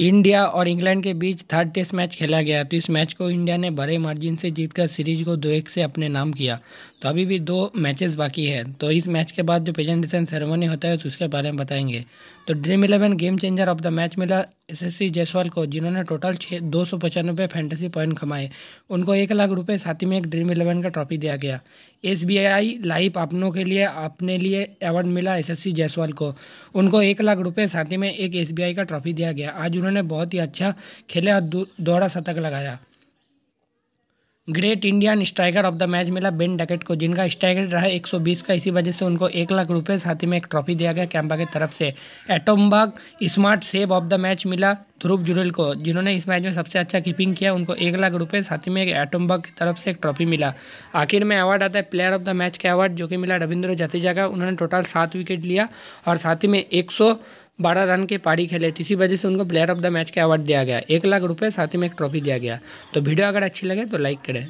India और England के बीच third test match खेला गया तो इस मैच को इंडिया ने बड़े मार्जिन से जीतकर सीरीज को दो एक से अपने नाम किया तो अभी भी दो मैचेस बाकी हैं तो इस मैच के बाद जो प्रेजेंटेशन सेरेमनी होता है तो उसके बारे में बताएंगे तो Dream Eleven game changer of the match मिला एसएससी जायसवाल को जिन्होंने टोटल छः दो सौ पचानवे फैंटेसी पॉइंट कमाए उनको एक लाख रुपए साथ ही में एक ड्रीम इलेवन का ट्रॉफी दिया गया एस बी आई लाइफ अपनों के लिए अपने लिए अवार्ड मिला एसएससी जायसवाल को उनको एक लाख रुपए साथ ही में एक एस बी आई का ट्रॉफी दिया गया आज उन्होंने बहुत ही अच्छा खेला और दोहरा शतक लगाया great Indian striker of the match मिला बेन डकेट को जिनका स्ट्राइकर रहा 120 का इसी वजह से उनको एक लाख रुपए साथ ही में एक ट्रॉफी दिया गया कैंपा की तरफ से Atomberg smart save of the match मिला ध्रुव जुरेल को जिन्होंने इस मैच में सबसे अच्छा कीपिंग किया उनको एक लाख रुपए साथ ही में एक एटोमबाग की तरफ से एक ट्रॉफी मिला आखिर में अवार्ड आता है प्लेयर ऑफ द मैच का अवार्ड जो कि मिला रविंद्र जतेजा का उन्होंने टोटल सात विकेट लिया और साथ ही में एक बारह रन के पारी खेले थे इसी वजह से उनको प्लेयर ऑफ द मैच का अवार्ड दिया गया एक लाख रुपये साथ ही में एक ट्रॉफी दिया गया तो वीडियो अगर अच्छी लगे तो लाइक करें